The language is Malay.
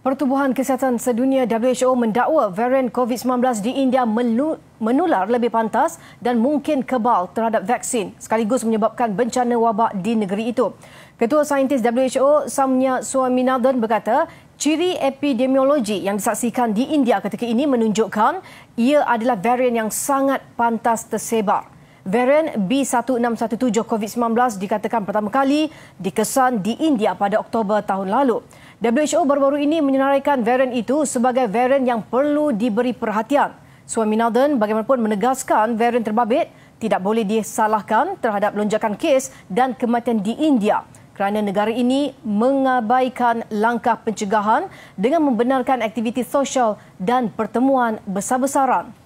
Pertubuhan Kesihatan Sedunia WHO mendakwa varian COVID-19 di India menular lebih pantas dan mungkin kebal terhadap vaksin sekaligus menyebabkan bencana wabak di negeri itu. Ketua saintis WHO Samnya Swaminathan berkata, ciri epidemiologi yang disaksikan di India ketika ini menunjukkan ia adalah varian yang sangat pantas tersebar. Varian B1617 COVID-19 dikatakan pertama kali dikesan di India pada Oktober tahun lalu. WHO baru-baru ini menyenaraikan varian itu sebagai varian yang perlu diberi perhatian. Swaminathan bagaimanapun menegaskan varian terbabit tidak boleh disalahkan terhadap lonjakan kes dan kematian di India kerana negara ini mengabaikan langkah pencegahan dengan membenarkan aktiviti sosial dan pertemuan besar-besaran.